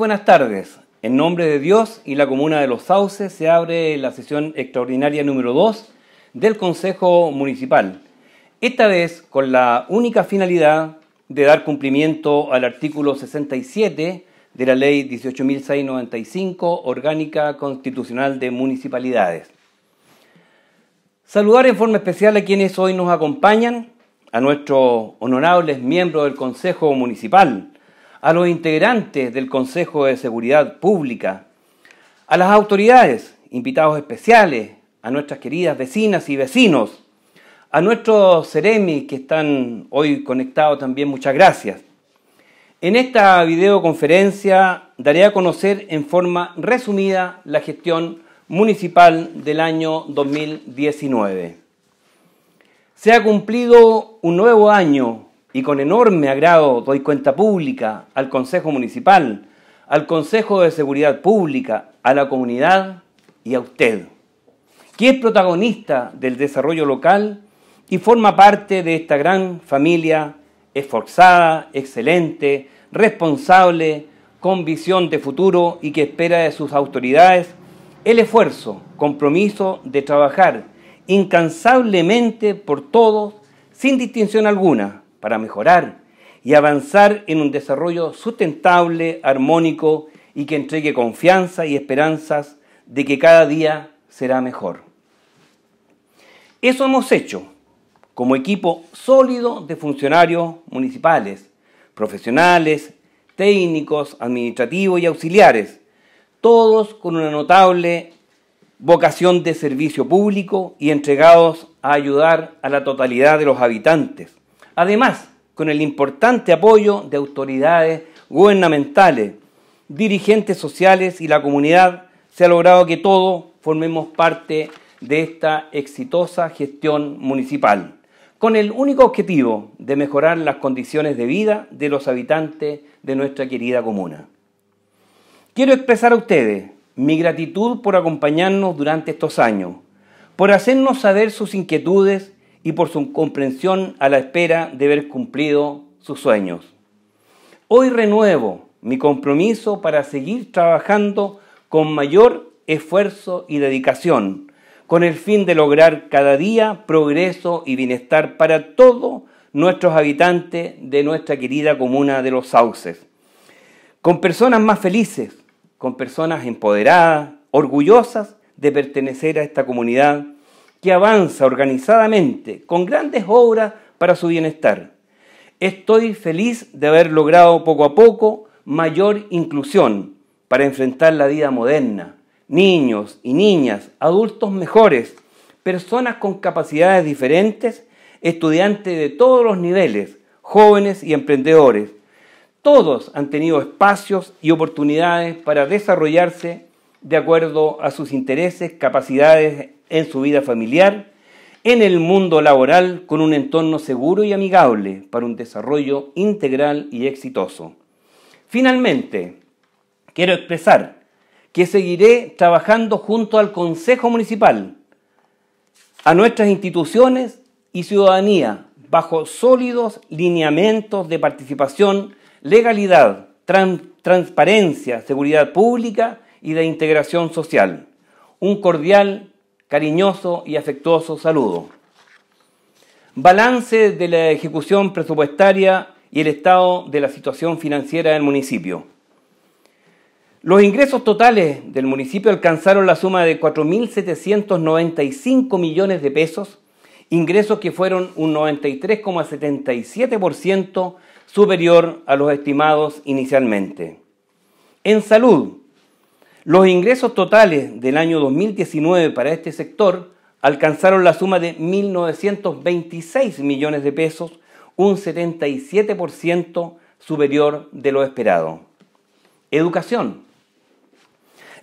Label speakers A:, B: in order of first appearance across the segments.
A: buenas tardes. En nombre de Dios y la Comuna de Los Sauces se abre la sesión extraordinaria número 2 del Consejo Municipal. Esta vez con la única finalidad de dar cumplimiento al artículo 67 de la Ley 18.695, Orgánica Constitucional de Municipalidades. Saludar en forma especial a quienes hoy nos acompañan, a nuestros honorables miembros del Consejo Municipal, a los integrantes del Consejo de Seguridad Pública, a las autoridades, invitados especiales, a nuestras queridas vecinas y vecinos, a nuestros Ceremi que están hoy conectados también, muchas gracias. En esta videoconferencia daré a conocer en forma resumida la gestión municipal del año 2019. Se ha cumplido un nuevo año y con enorme agrado doy cuenta pública al Consejo Municipal, al Consejo de Seguridad Pública, a la comunidad y a usted, que es protagonista del desarrollo local y forma parte de esta gran familia esforzada, excelente, responsable, con visión de futuro y que espera de sus autoridades el esfuerzo, compromiso de trabajar incansablemente por todos, sin distinción alguna, para mejorar y avanzar en un desarrollo sustentable, armónico y que entregue confianza y esperanzas de que cada día será mejor. Eso hemos hecho como equipo sólido de funcionarios municipales, profesionales, técnicos, administrativos y auxiliares, todos con una notable vocación de servicio público y entregados a ayudar a la totalidad de los habitantes, Además, con el importante apoyo de autoridades gubernamentales, dirigentes sociales y la comunidad, se ha logrado que todos formemos parte de esta exitosa gestión municipal, con el único objetivo de mejorar las condiciones de vida de los habitantes de nuestra querida comuna. Quiero expresar a ustedes mi gratitud por acompañarnos durante estos años, por hacernos saber sus inquietudes y por su comprensión a la espera de haber cumplido sus sueños. Hoy renuevo mi compromiso para seguir trabajando con mayor esfuerzo y dedicación, con el fin de lograr cada día progreso y bienestar para todos nuestros habitantes de nuestra querida comuna de los sauces, con personas más felices, con personas empoderadas, orgullosas de pertenecer a esta comunidad que avanza organizadamente con grandes obras para su bienestar. Estoy feliz de haber logrado poco a poco mayor inclusión para enfrentar la vida moderna. Niños y niñas, adultos mejores, personas con capacidades diferentes, estudiantes de todos los niveles, jóvenes y emprendedores. Todos han tenido espacios y oportunidades para desarrollarse de acuerdo a sus intereses, capacidades en su vida familiar, en el mundo laboral, con un entorno seguro y amigable para un desarrollo integral y exitoso. Finalmente, quiero expresar que seguiré trabajando junto al Consejo Municipal, a nuestras instituciones y ciudadanía bajo sólidos lineamientos de participación, legalidad, transparencia, seguridad pública y de integración social. Un cordial cariñoso y afectuoso saludo. Balance de la ejecución presupuestaria y el estado de la situación financiera del municipio. Los ingresos totales del municipio alcanzaron la suma de 4.795 millones de pesos, ingresos que fueron un 93,77% superior a los estimados inicialmente. En salud, los ingresos totales del año 2019 para este sector alcanzaron la suma de 1.926 millones de pesos, un 77% superior de lo esperado. Educación.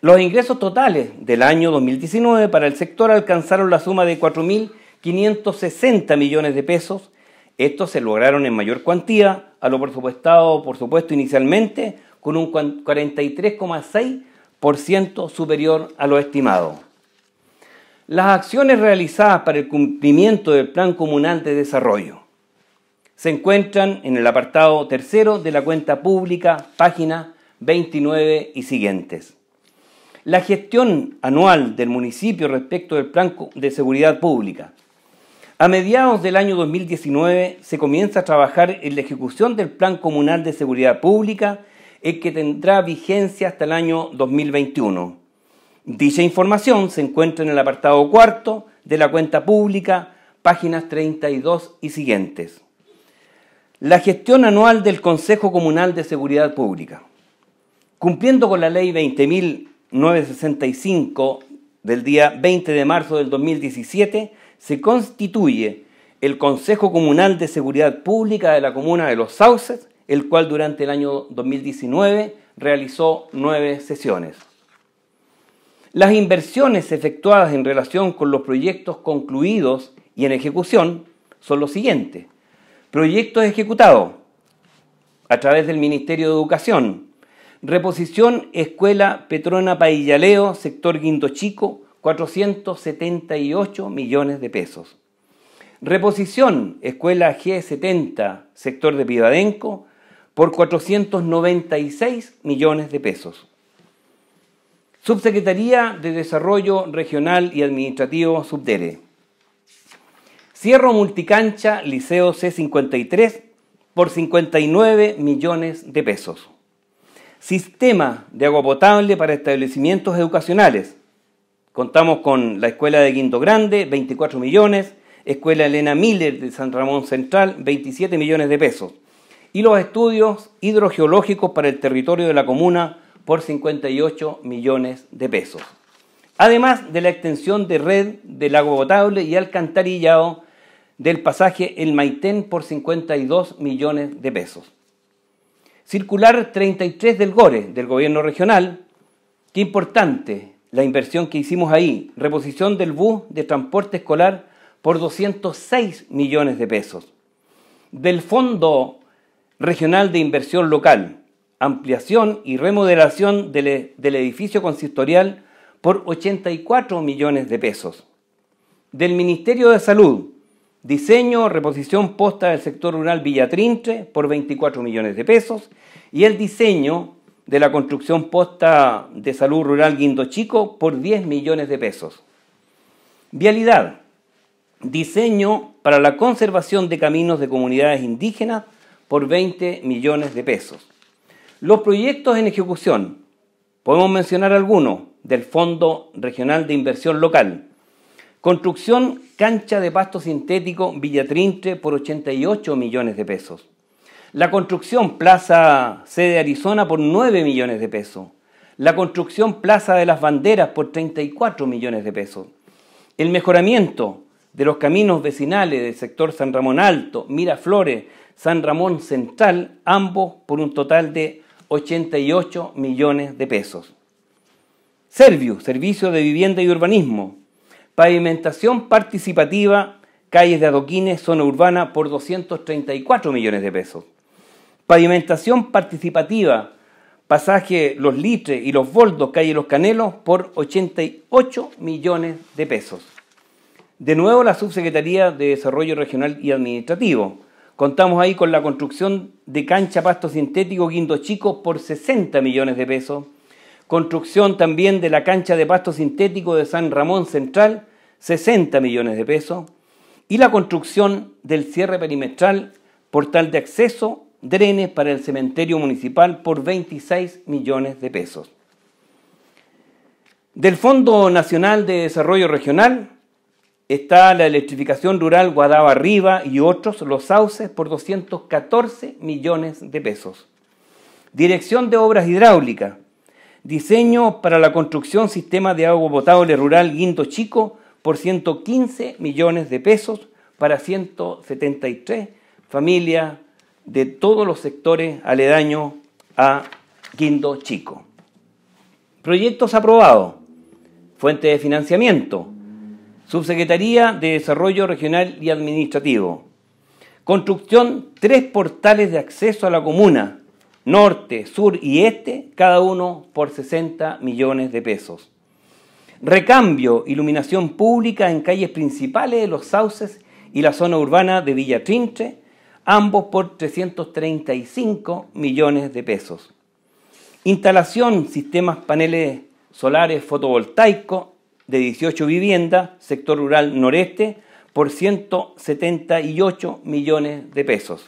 A: Los ingresos totales del año 2019 para el sector alcanzaron la suma de 4.560 millones de pesos. Estos se lograron en mayor cuantía a lo presupuestado, por supuesto, inicialmente, con un 43,6% ...por ciento superior a lo estimado. Las acciones realizadas para el cumplimiento del Plan Comunal de Desarrollo se encuentran en el apartado tercero de la cuenta pública, página 29 y siguientes. La gestión anual del municipio respecto del Plan de Seguridad Pública. A mediados del año 2019 se comienza a trabajar en la ejecución del Plan Comunal de Seguridad Pública es que tendrá vigencia hasta el año 2021. Dicha información se encuentra en el apartado cuarto de la cuenta pública, páginas 32 y siguientes. La gestión anual del Consejo Comunal de Seguridad Pública. Cumpliendo con la ley 20.965 del día 20 de marzo del 2017, se constituye el Consejo Comunal de Seguridad Pública de la Comuna de Los Sauces el cual durante el año 2019 realizó nueve sesiones. Las inversiones efectuadas en relación con los proyectos concluidos y en ejecución son los siguientes. Proyectos ejecutados a través del Ministerio de Educación. Reposición Escuela Petrona Paillaleo, sector Guindo Chico, 478 millones de pesos. Reposición Escuela G70, sector de Pivadenco, por 496 millones de pesos. Subsecretaría de Desarrollo Regional y Administrativo Subdere. Cierro multicancha Liceo C53 por 59 millones de pesos. Sistema de agua potable para establecimientos educacionales. Contamos con la Escuela de Quinto Grande, 24 millones, Escuela Elena Miller de San Ramón Central, 27 millones de pesos y los estudios hidrogeológicos para el territorio de la comuna por 58 millones de pesos. Además de la extensión de red del agua potable y alcantarillado del pasaje El Maitén por 52 millones de pesos. Circular 33 del GORE, del gobierno regional, qué importante la inversión que hicimos ahí, reposición del bus de transporte escolar por 206 millones de pesos. Del Fondo regional de inversión local, ampliación y remodelación del, e-, edificio consistorial por 84 millones de pesos. Del Ministerio de Salud, diseño, reposición posta del sector rural Villatrinche por 24 millones de pesos y el diseño de la construcción posta de salud rural Guindo Chico por 10 millones de pesos. Vialidad, diseño para la conservación de caminos de comunidades indígenas por 20 millones de pesos. Los proyectos en ejecución, podemos mencionar algunos, del Fondo Regional de Inversión Local. Construcción cancha de pasto sintético Villatrintre por 88 millones de pesos. La construcción Plaza C de Arizona por 9 millones de pesos. La construcción Plaza de las Banderas por 34 millones de pesos. El mejoramiento de los caminos vecinales del sector San Ramón Alto, Miraflores, San Ramón Central, ambos por un total de 88 millones de pesos. Serviu, Servicio de Vivienda y Urbanismo. Pavimentación participativa, calles de adoquines, zona urbana por 234 millones de pesos. Pavimentación participativa, pasaje Los Litres y Los Boldos, calle Los Canelos por 88 millones de pesos. De nuevo, la Subsecretaría de Desarrollo Regional y Administrativo. Contamos ahí con la construcción de cancha pasto sintético Guindo Chico por 60 millones de pesos. Construcción también de la cancha de pasto sintético de San Ramón Central, 60 millones de pesos. Y la construcción del cierre perimetral, portal de acceso, drenes para el cementerio municipal por 26 millones de pesos. Del Fondo Nacional de Desarrollo Regional Está la electrificación rural Guadaba Arriba y otros, los sauces, por 214 millones de pesos. Dirección de Obras Hidráulicas. Diseño para la construcción sistema de agua potable rural Guindo Chico por 115 millones de pesos para 173 familias de todos los sectores aledaños a Guindo Chico. Proyectos aprobados. Fuente de financiamiento. Subsecretaría de Desarrollo Regional y Administrativo. Construcción tres portales de acceso a la comuna, norte, sur y este, cada uno por 60 millones de pesos. Recambio, iluminación pública en calles principales de Los Sauces y la zona urbana de Villa Trinche, ambos por 335 millones de pesos. Instalación, sistemas paneles solares fotovoltaicos de 18 viviendas, sector rural noreste, por 178 millones de pesos.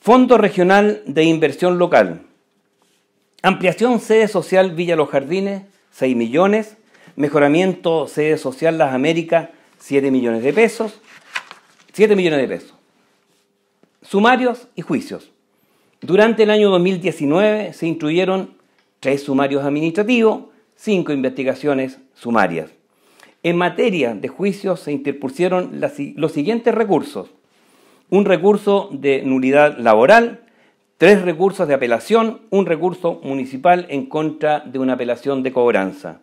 A: Fondo Regional de Inversión Local. Ampliación sede social Villa Los Jardines, 6 millones. Mejoramiento sede social Las Américas, 7 millones de pesos. 7 millones de pesos. Sumarios y juicios. Durante el año 2019 se incluyeron tres sumarios administrativos, cinco investigaciones sumarias. En materia de juicios se interpusieron los siguientes recursos. Un recurso de nulidad laboral, tres recursos de apelación, un recurso municipal en contra de una apelación de cobranza.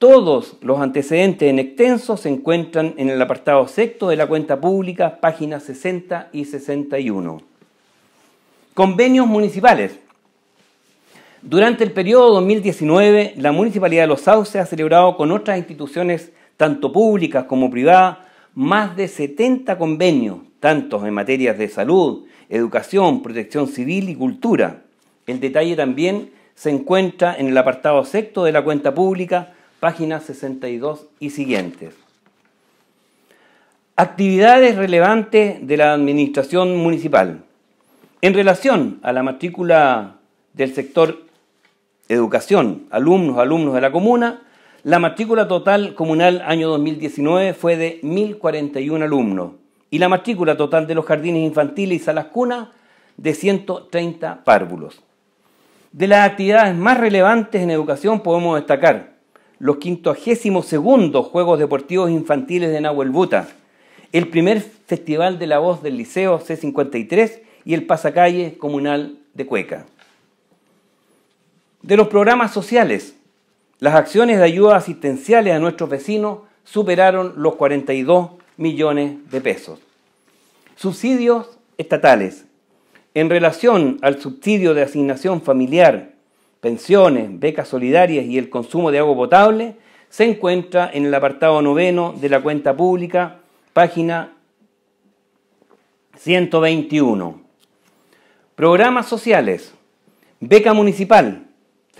A: Todos los antecedentes en extenso se encuentran en el apartado sexto de la cuenta pública, páginas 60 y 61. Convenios municipales. Durante el periodo 2019, la Municipalidad de Los Sauces ha celebrado con otras instituciones, tanto públicas como privadas, más de 70 convenios, tantos en materias de salud, educación, protección civil y cultura. El detalle también se encuentra en el apartado sexto de la cuenta pública, páginas 62 y siguientes. Actividades relevantes de la Administración Municipal. En relación a la matrícula del sector Educación, alumnos, alumnos de la comuna. La matrícula total comunal año 2019 fue de 1.041 alumnos y la matrícula total de los jardines infantiles y salas cunas de 130 párvulos. De las actividades más relevantes en educación podemos destacar los 52 Juegos Deportivos Infantiles de Nahuel Buta, el primer Festival de la Voz del Liceo C53 y el Pasacalle Comunal de Cueca de los programas sociales. Las acciones de ayuda asistenciales a nuestros vecinos superaron los 42 millones de pesos. Subsidios estatales. En relación al subsidio de asignación familiar, pensiones, becas solidarias y el consumo de agua potable, se encuentra en el apartado noveno de la cuenta pública, página 121. Programas sociales. Beca municipal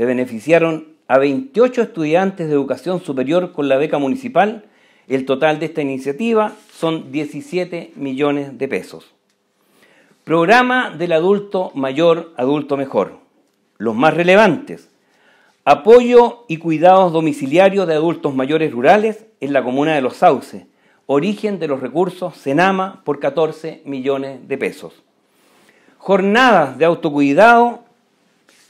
A: se beneficiaron a 28 estudiantes de educación superior con la beca municipal. El total de esta iniciativa son 17 millones de pesos. Programa del adulto mayor, adulto mejor. Los más relevantes. Apoyo y cuidados domiciliarios de adultos mayores rurales en la comuna de Los Sauces. Origen de los recursos Senama por 14 millones de pesos. Jornadas de autocuidado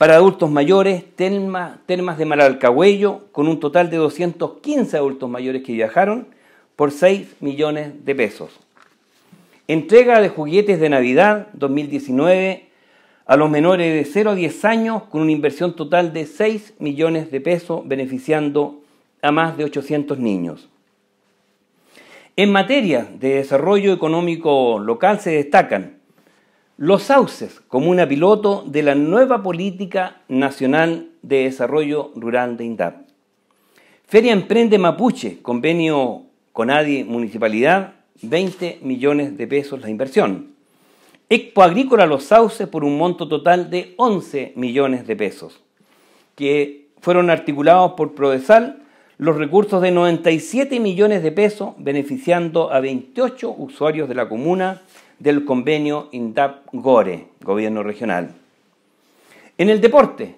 A: para adultos mayores, termas de Malalcahuello, con un total de 215 adultos mayores que viajaron por 6 millones de pesos. Entrega de juguetes de Navidad 2019 a los menores de 0 a 10 años con una inversión total de 6 millones de pesos, beneficiando a más de 800 niños. En materia de desarrollo económico local se destacan los sauces comuna piloto de la nueva política nacional de desarrollo rural de INDAP. Feria Emprende Mapuche, convenio con ADI Municipalidad, 20 millones de pesos la inversión. Expo Agrícola Los Sauces por un monto total de 11 millones de pesos, que fueron articulados por Prodesal los recursos de 97 millones de pesos, beneficiando a 28 usuarios de la comuna del convenio INDAP-GORE, Gobierno Regional. En el deporte,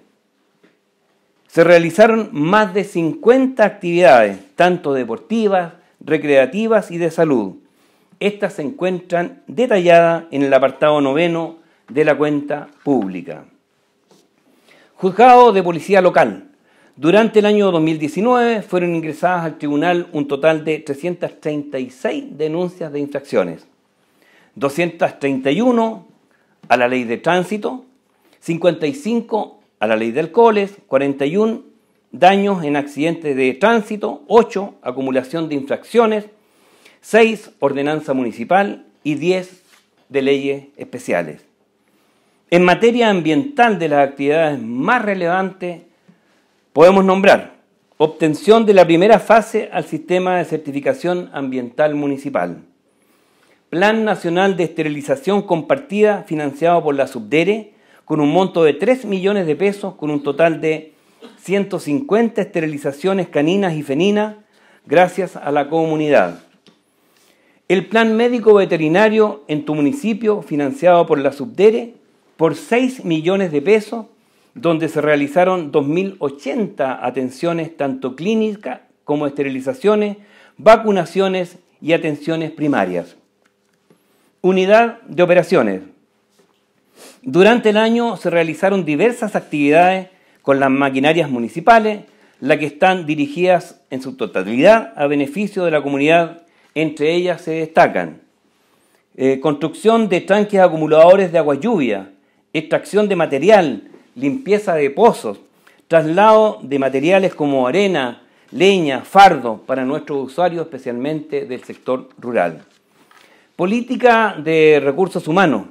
A: se realizaron más de 50 actividades, tanto deportivas, recreativas y de salud. Estas se encuentran detalladas en el apartado noveno de la cuenta pública. Juzgado de Policía Local. Durante el año 2019 fueron ingresadas al tribunal un total de 336 denuncias de infracciones. 231 a la ley de tránsito, 55 a la ley de alcoholes, 41 daños en accidentes de tránsito, 8 acumulación de infracciones, 6 ordenanza municipal y 10 de leyes especiales. En materia ambiental de las actividades más relevantes podemos nombrar obtención de la primera fase al sistema de certificación ambiental municipal Plan Nacional de Esterilización Compartida financiado por la Subdere con un monto de 3 millones de pesos, con un total de 150 esterilizaciones caninas y feninas, gracias a la comunidad. El Plan Médico Veterinario en tu municipio financiado por la Subdere por 6 millones de pesos, donde se realizaron 2.080 atenciones tanto clínicas como esterilizaciones, vacunaciones y atenciones primarias. Unidad de operaciones. Durante el año se realizaron diversas actividades con las maquinarias municipales, las que están dirigidas en su totalidad a beneficio de la comunidad. Entre ellas se destacan eh, construcción de tanques acumuladores de agua lluvia, extracción de material, limpieza de pozos, traslado de materiales como arena, leña, fardo para nuestros usuarios, especialmente del sector rural. Política de recursos humanos.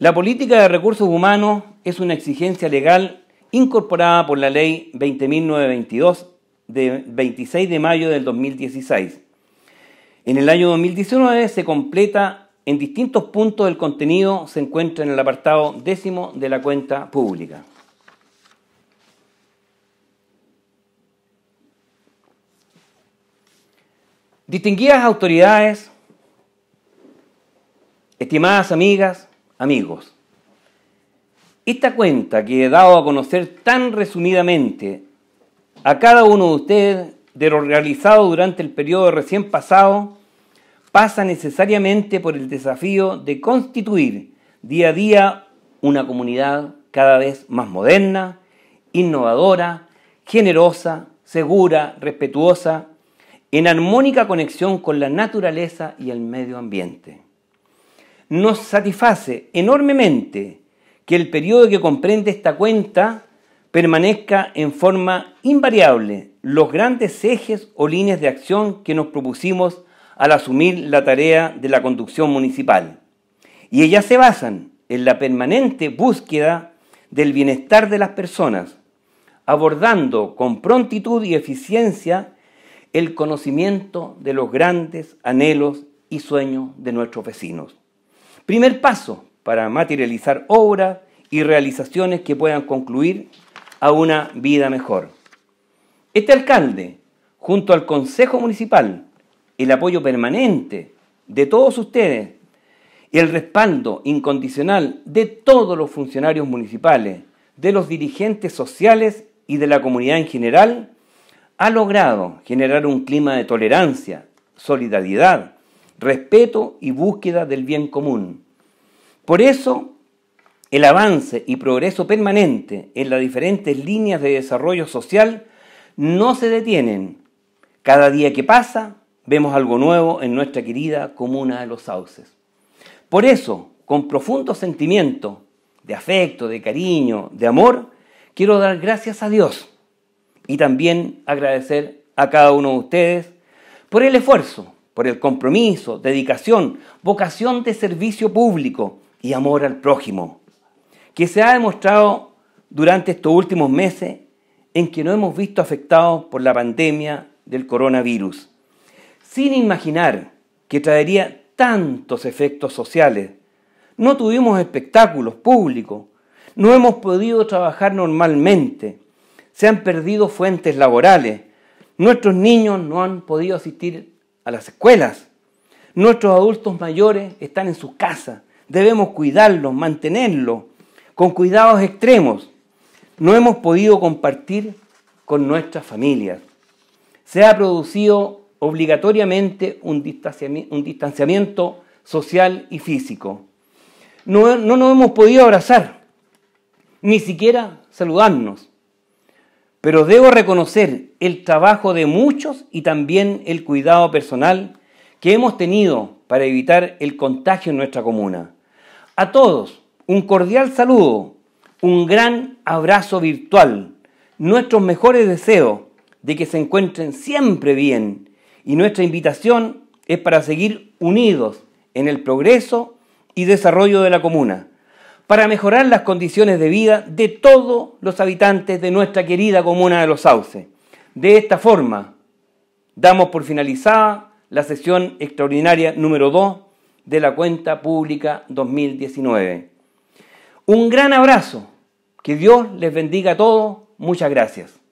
A: La política de recursos humanos es una exigencia legal incorporada por la Ley 20.922 de 26 de mayo del 2016. En el año 2019 se completa en distintos puntos del contenido, se encuentra en el apartado décimo de la cuenta pública. Distinguidas autoridades, Estimadas amigas, amigos, esta cuenta que he dado a conocer tan resumidamente a cada uno de ustedes de lo realizado durante el periodo recién pasado pasa necesariamente por el desafío de constituir día a día una comunidad cada vez más moderna, innovadora, generosa, segura, respetuosa, en armónica conexión con la naturaleza y el medio ambiente nos satisface enormemente que el periodo que comprende esta cuenta permanezca en forma invariable los grandes ejes o líneas de acción que nos propusimos al asumir la tarea de la conducción municipal. Y ellas se basan en la permanente búsqueda del bienestar de las personas, abordando con prontitud y eficiencia el conocimiento de los grandes anhelos y sueños de nuestros vecinos. Primer paso para materializar obras y realizaciones que puedan concluir a una vida mejor. Este alcalde, junto al Consejo Municipal, el apoyo permanente de todos ustedes y el respaldo incondicional de todos los funcionarios municipales, de los dirigentes sociales y de la comunidad en general, ha logrado generar un clima de tolerancia, solidaridad, respeto y búsqueda del bien común. Por eso, el avance y progreso permanente en las diferentes líneas de desarrollo social no se detienen. Cada día que pasa, vemos algo nuevo en nuestra querida comuna de los sauces. Por eso, con profundo sentimiento de afecto, de cariño, de amor, quiero dar gracias a Dios y también agradecer a cada uno de ustedes por el esfuerzo, por el compromiso, dedicación, vocación de servicio público y amor al prójimo, que se ha demostrado durante estos últimos meses en que nos hemos visto afectados por la pandemia del coronavirus, sin imaginar que traería tantos efectos sociales. No tuvimos espectáculos públicos, no hemos podido trabajar normalmente, se han perdido fuentes laborales, nuestros niños no han podido asistir a las escuelas. Nuestros adultos mayores están en sus casas. Debemos cuidarlos, mantenerlos, con cuidados extremos. No hemos podido compartir con nuestras familias. Se ha producido obligatoriamente un distanciamiento, social y físico. no nos hemos podido abrazar, ni siquiera saludarnos pero debo reconocer el trabajo de muchos y también el cuidado personal que hemos tenido para evitar el contagio en nuestra comuna. A todos, un cordial saludo, un gran abrazo virtual, nuestros mejores deseos de que se encuentren siempre bien y nuestra invitación es para seguir unidos en el progreso y desarrollo de la comuna para mejorar las condiciones de vida de todos los habitantes de nuestra querida comuna de Los Sauces. De esta forma, damos por finalizada la sesión extraordinaria número 2 de la cuenta pública 2019. Un gran abrazo, que Dios les bendiga a todos, muchas gracias.